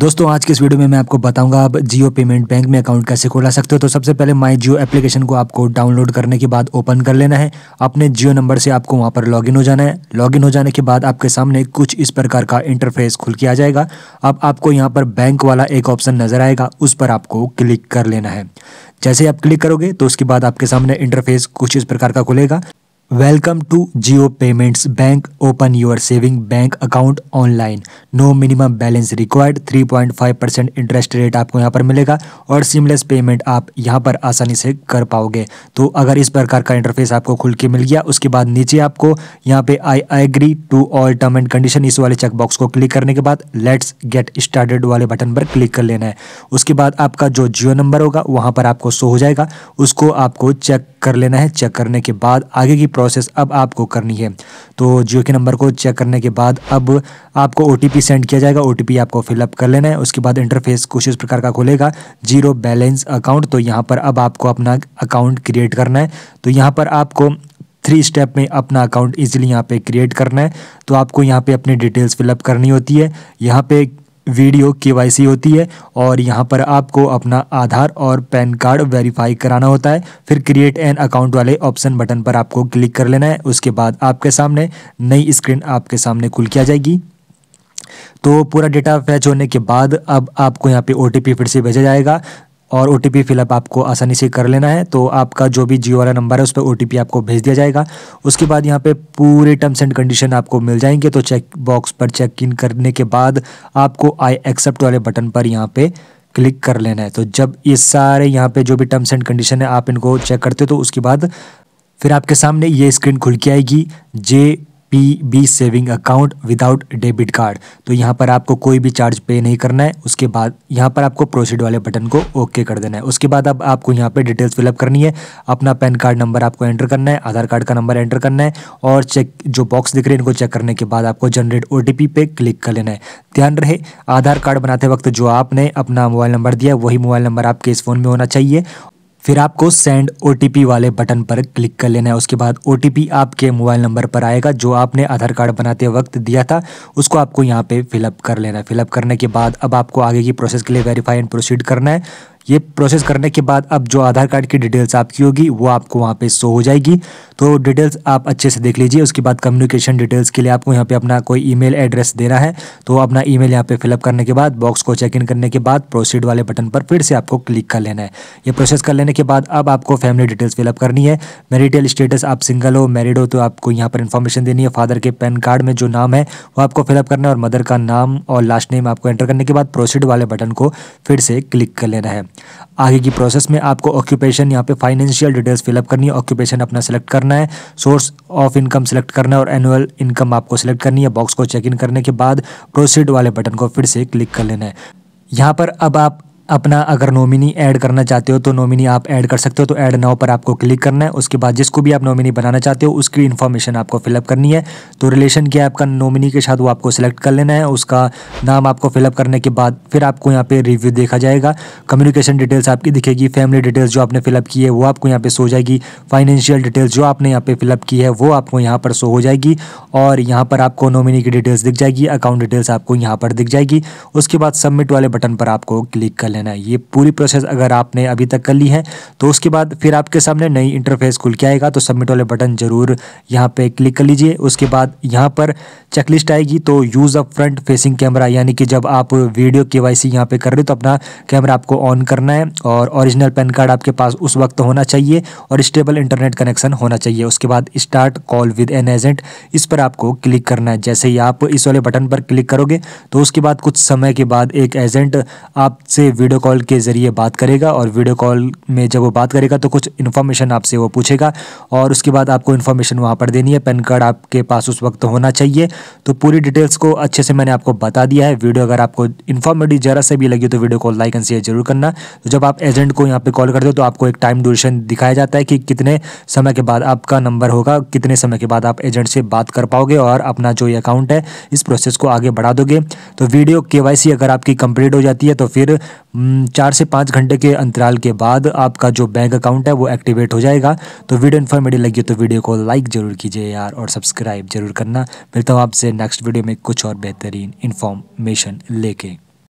दोस्तों आज के इस वीडियो में मैं आपको बताऊंगा आप जियो पेमेंट बैंक में अकाउंट कैसे खोला सकते हो तो सबसे पहले माई जियो एप्लीकेशन को आपको डाउनलोड करने के बाद ओपन कर लेना है अपने जियो नंबर से आपको वहां पर लॉगिन हो जाना है लॉगिन हो जाने के बाद आपके सामने कुछ इस प्रकार का इंटरफेस खुल के आ जाएगा अब आपको यहाँ पर बैंक वाला एक ऑप्शन नज़र आएगा उस पर आपको क्लिक कर लेना है जैसे आप क्लिक करोगे तो उसके बाद आपके सामने इंटरफेस कुछ इस प्रकार का खुलेगा welcome to Jio payments bank open your saving bank account online no minimum balance required 3.5 percent interest rate आपको यहाँ पर मिलेगा और सिमलेस पेमेंट आप यहाँ पर आसानी से कर पाओगे तो अगर इस प्रकार का इंटरफेस आपको खुल के मिल गया उसके बाद नीचे आपको यहाँ पे I agree to all term and condition इस वाले चेकबॉक्स को क्लिक करने के बाद लेट्स गेट स्टार्टेड वाले बटन पर क्लिक कर लेना है उसके बाद आपका जो जियो नंबर होगा वहाँ पर आपको शो हो जाएगा उसको आपको चेक कर लेना है चेक करने के बाद आगे की प्रोसेस अब आपको करनी है तो जियो के नंबर को चेक करने के बाद अब आपको ओ सेंड किया जाएगा ओ आपको फिलअप कर लेना है उसके बाद इंटरफेस कुछ इस प्रकार का खोलेगा जीरो बैलेंस अकाउंट तो यहाँ पर अब आपको अपना अकाउंट क्रिएट करना है तो यहाँ पर आपको थ्री स्टेप में अपना अकाउंट इजीली यहाँ पे क्रिएट करना है तो आपको यहाँ पे अपनी डिटेल्स फिलअप करनी होती है यहाँ पे वीडियो केवाईसी होती है और यहाँ पर आपको अपना आधार और पैन कार्ड वेरीफाई कराना होता है फिर क्रिएट एन अकाउंट वाले ऑप्शन बटन पर आपको क्लिक कर लेना है उसके बाद आपके सामने नई स्क्रीन आपके सामने खुल किया जाएगी तो पूरा डेटा फैच होने के बाद अब आपको यहाँ पे ओ फिर से भेजा जाएगा और ओ टी फिलअप आपको आसानी से कर लेना है तो आपका जो भी जियो वाला नंबर है उस पर ओ आपको भेज दिया जाएगा उसके बाद यहाँ पे पूरे टर्म्स एंड कंडीशन आपको मिल जाएंगे तो चेक बॉक्स पर चेक इन करने के बाद आपको आई एक्सेप्ट वाले बटन पर यहाँ पे क्लिक कर लेना है तो जब ये सारे यहाँ पे जो भी टर्म्स एंड कंडीशन है आप इनको चेक करते हो तो उसके बाद फिर आपके सामने ये स्क्रीन खुल के आएगी J P B saving account without debit card तो यहाँ पर आपको कोई भी चार्ज पे नहीं करना है उसके बाद यहाँ पर आपको प्रोसीड वाले बटन को ओके कर देना है उसके बाद अब आपको यहाँ पे डिटेल्स फिलअप करनी है अपना पैन कार्ड नंबर आपको एंटर करना है आधार कार्ड का नंबर एंटर करना है और चेक जो बॉक्स दिख रहे हैं इनको चेक करने के बाद आपको जनरेट ओ पे क्लिक कर लेना है ध्यान रहे आधार कार्ड बनाते वक्त जो आपने अपना मोबाइल नंबर दिया वही मोबाइल नंबर आपके इस फ़ोन में होना चाहिए फिर आपको सेंड ओ वाले बटन पर क्लिक कर लेना है उसके बाद ओ आपके मोबाइल नंबर पर आएगा जो आपने आधार कार्ड बनाते वक्त दिया था उसको आपको यहाँ पे फिलअप कर लेना है फिलअप करने के बाद अब आपको आगे की प्रोसेस के लिए वेरीफाई एंड प्रोसीड करना है ये प्रोसेस करने के बाद अब जो आधार कार्ड की डिटेल्स आपकी होगी वो आपको वहाँ पे शो हो जाएगी तो डिटेल्स आप अच्छे से देख लीजिए उसके बाद कम्युनिकेशन डिटेल्स के लिए आपको यहाँ पे अपना कोई ईमेल एड्रेस देना है तो अपना ईमेल यहाँ पे फिलअप करने के बाद बॉक्स को चेक इन करने के बाद प्रोसीड वाले बटन पर फिर से आपको क्लिक कर लेना है ये प्रोसेस कर लेने के बाद अब आपको फैमिली डिटेल्स फिलअप करनी है मेरिटल स्टेटस आप सिंगल हो मैरिड हो तो आपको यहाँ पर इन्फॉर्मेशन देनी है फादर के पैन कार्ड में जो नाम है वो आपको फिलअप करना है और मदर का नाम और लास्ट नेम आपको एंटर करने के बाद प्रोसीड वाले बटन को फिर से क्लिक कर लेना है आगे की प्रोसेस में आपको ऑक्यूपेशन यहाँ पे फाइनेंशियल डिटेल्स फिलअप करनी है ऑक्यूपेशन अपना सेलेक्ट करना है सोर्स ऑफ इनकम सेलेक्ट करना है और एनुअल इनकम आपको सेलेक्ट करनी है बॉक्स को चेक इन करने के बाद प्रोसीड वाले बटन को फिर से क्लिक कर लेना है यहाँ पर अब आप अपना अगर नॉमिनी ऐड करना चाहते हो तो नॉमिनी आप ऐड कर सकते हो तो ऐड नाव पर आपको क्लिक करना है उसके बाद जिसको भी आप नॉमिनी बनाना चाहते हो उसकी इन्फॉर्मेशन आपको फिलअप करनी है तो रिलेशन क्या है आपका नॉमिनी के साथ वो आपको सेलेक्ट कर लेना है उसका नाम आपको फिलअप करने के बाद फिर आपको यहाँ पे रिव्यू देखा जाएगा कम्युनिकेशन डिटेल्स आपकी दिखेगी फैमिली डिटेल्स जो आपने फिलअप की है वो आपको यहाँ पे सो जाएगी फाइनेंशियल डिटेल्स जो आपने यहाँ पर फिलअप की है वो आपको यहाँ पर सो हो जाएगी और यहाँ पर आपको नॉमिनी की डिटेल्स दिख जाएगी अकाउंट डिटेल्स आपको यहाँ पर दिख जाएगी उसके बाद सबमिट वाले बटन पर आपको क्लिक कर लेना है ये पूरी प्रोसेस अगर आपने अभी तक कर ली है तो उसके बाद फिर आपके सामने नई इंटरफेस खुल के आएगा तो सबमिट वाले बटन ज़रूर यहाँ पे क्लिक कर लीजिए उसके बाद यहाँ पर चेकलिस्ट आएगी तो use a front facing camera यानी कि जब आप वीडियो के वाई सी यहाँ पर कर रहे हो तो अपना कैमरा आपको ऑन करना है और ओरिजिनल पैन कार्ड आपके पास उस वक्त होना चाहिए और स्टेबल इंटरनेट कनेक्शन होना चाहिए उसके बाद start call with an agent इस पर आपको क्लिक करना है जैसे ही आप इस वाले बटन पर क्लिक करोगे तो उसके बाद कुछ समय के बाद एक एजेंट आपसे वीडियो वीडियो कॉल के ज़रिए बात करेगा और वीडियो कॉल में जब वो बात करेगा तो कुछ इन्फॉर्मेशन आपसे वो पूछेगा और उसके बाद आपको इन्फॉर्मेशन वहाँ पर देनी है पैन कार्ड आपके पास उस वक्त होना चाहिए तो पूरी डिटेल्स को अच्छे से मैंने आपको बता दिया है वीडियो अगर आपको इन्फॉर्मेटिव जरा से भी लगी तो video call like and share जरूर करना तो जब आप एजेंट को यहाँ पर कॉल करते हो तो आपको एक टाइम ड्यूरेशन दिखाया जाता है कि कितने समय के बाद आपका नंबर होगा कितने समय के बाद आप एजेंट से बात कर पाओगे और अपना जो अकाउंट है इस प्रोसेस को आगे बढ़ा दोगे तो वीडियो के अगर आपकी कंप्लीट हो जाती है तो फिर हम्म, चार से पाँच घंटे के अंतराल के बाद आपका जो बैंक अकाउंट है वो एक्टिवेट हो जाएगा तो वीडियो इन्फॉर्मेटिव लगी तो वीडियो को लाइक ज़रूर कीजिए यार और सब्सक्राइब ज़रूर करना मिलता हूँ आपसे नेक्स्ट वीडियो में कुछ और बेहतरीन इन्फॉर्मेशन लेके